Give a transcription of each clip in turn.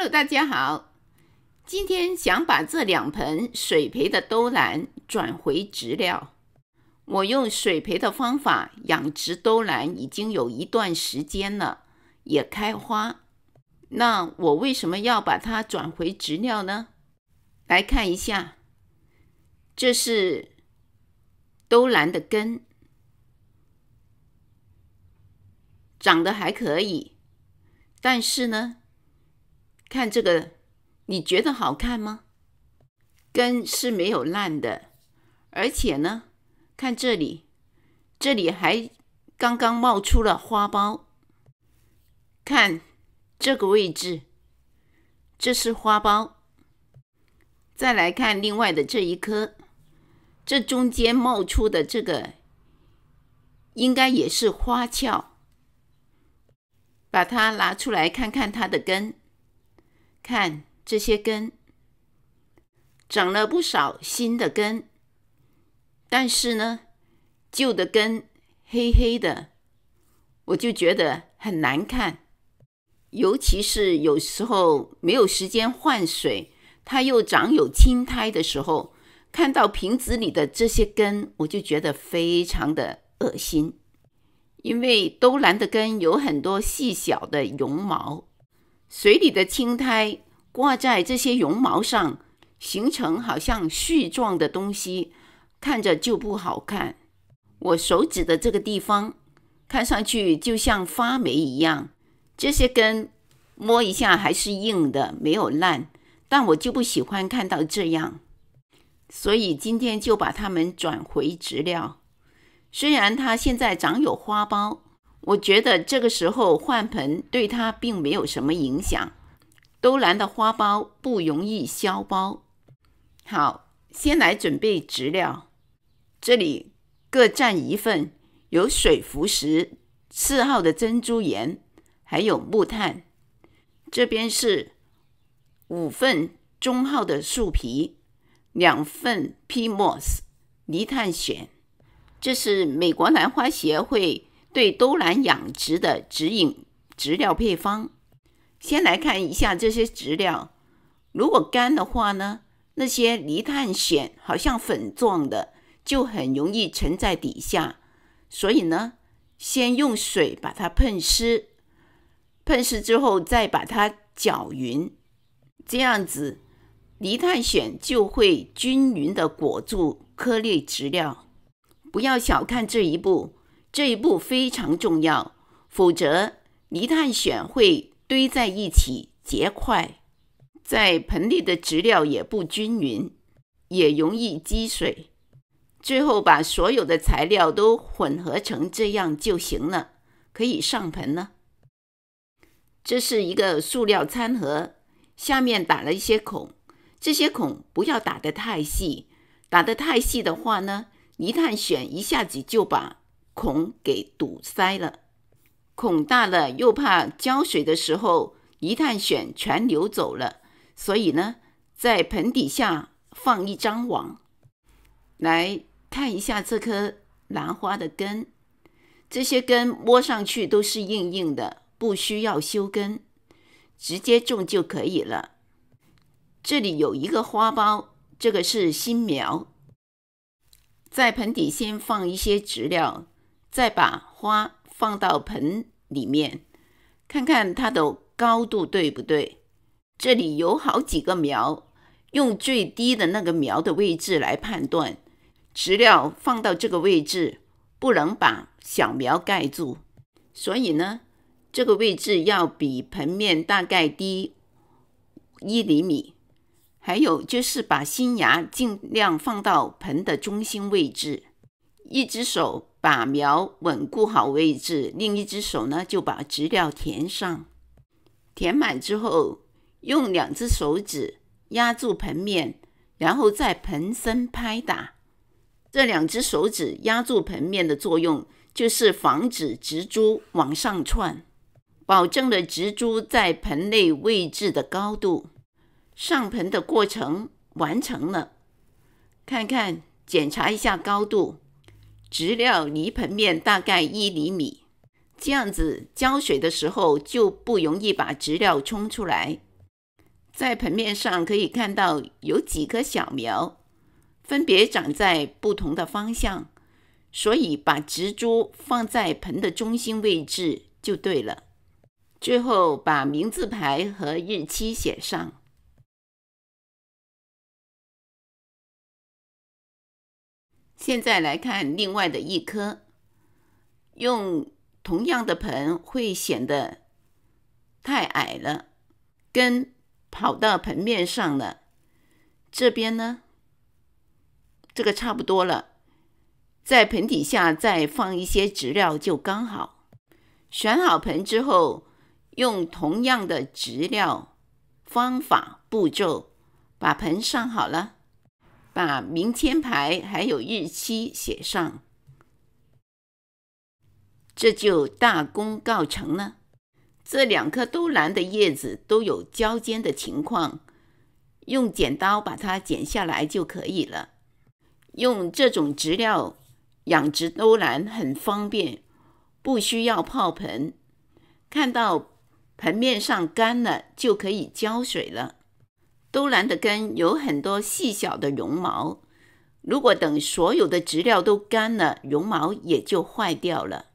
Hello，大家好，今天想把这两盆水培的兜兰转回植料。我用水培的方法养殖兜兰已经有一段时间了，也开花。那我为什么要把它转回植料呢？来看一下，这是兜兰的根，长得还可以，但是呢。看这个，你觉得好看吗？根是没有烂的，而且呢，看这里，这里还刚刚冒出了花苞。看这个位置，这是花苞。再来看另外的这一颗，这中间冒出的这个，应该也是花鞘。把它拿出来看看它的根。看这些根，长了不少新的根，但是呢，旧的根黑黑的，我就觉得很难看。尤其是有时候没有时间换水，它又长有青苔的时候，看到瓶子里的这些根，我就觉得非常的恶心，因为兜兰的根有很多细小的绒毛。水里的青苔挂在这些绒毛上，形成好像絮状的东西，看着就不好看。我手指的这个地方，看上去就像发霉一样。这些根摸一下还是硬的，没有烂，但我就不喜欢看到这样，所以今天就把它们转回植料。虽然它现在长有花苞。我觉得这个时候换盆对它并没有什么影响。兜兰的花苞不容易消苞。好，先来准备植料，这里各占一份有水浮石，四号的珍珠岩，还有木炭。这边是五份中号的树皮，两份 P moss 泥炭藓。这是美国兰花协会。对兜兰养殖的指引植料配方，先来看一下这些植料。如果干的话呢，那些泥炭藓好像粉状的，就很容易沉在底下。所以呢，先用水把它喷湿，喷湿之后再把它搅匀，这样子泥炭藓就会均匀的裹住颗粒植料。不要小看这一步。这一步非常重要，否则泥炭藓会堆在一起结块，在盆里的植料也不均匀，也容易积水。最后把所有的材料都混合成这样就行了，可以上盆了。这是一个塑料餐盒，下面打了一些孔，这些孔不要打得太细，打得太细的话呢，泥炭藓一下子就把孔给堵塞了，孔大了又怕浇水的时候一探水全流走了，所以呢，在盆底下放一张网。来看一下这颗兰花的根，这些根摸上去都是硬硬的，不需要修根，直接种就可以了。这里有一个花苞，这个是新苗。在盆底先放一些植料。再把花放到盆里面，看看它的高度对不对。这里有好几个苗，用最低的那个苗的位置来判断，植料放到这个位置，不能把小苗盖住。所以呢，这个位置要比盆面大概低一厘米。还有就是把新芽尽量放到盆的中心位置，一只手。把苗稳固好位置，另一只手呢就把植料填上，填满之后，用两只手指压住盆面，然后在盆身拍打。这两只手指压住盆面的作用就是防止植株往上窜，保证了植株在盆内位置的高度。上盆的过程完成了，看看检查一下高度。植料离盆面大概一厘米，这样子浇水的时候就不容易把植料冲出来。在盆面上可以看到有几颗小苗，分别长在不同的方向，所以把植株放在盆的中心位置就对了。最后把名字牌和日期写上。现在来看另外的一棵，用同样的盆会显得太矮了，根跑到盆面上了。这边呢，这个差不多了，在盆底下再放一些植料就刚好。选好盆之后，用同样的植料方法步骤，把盆上好了。把明天牌还有日期写上，这就大功告成了。这两棵兜兰的叶子都有焦尖的情况，用剪刀把它剪下来就可以了。用这种植料养殖兜兰很方便，不需要泡盆，看到盆面上干了就可以浇水了。兜兰的根有很多细小的绒毛，如果等所有的植料都干了，绒毛也就坏掉了。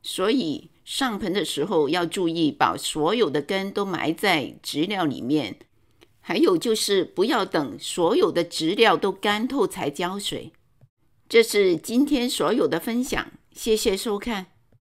所以上盆的时候要注意把所有的根都埋在植料里面，还有就是不要等所有的植料都干透才浇水。这是今天所有的分享，谢谢收看。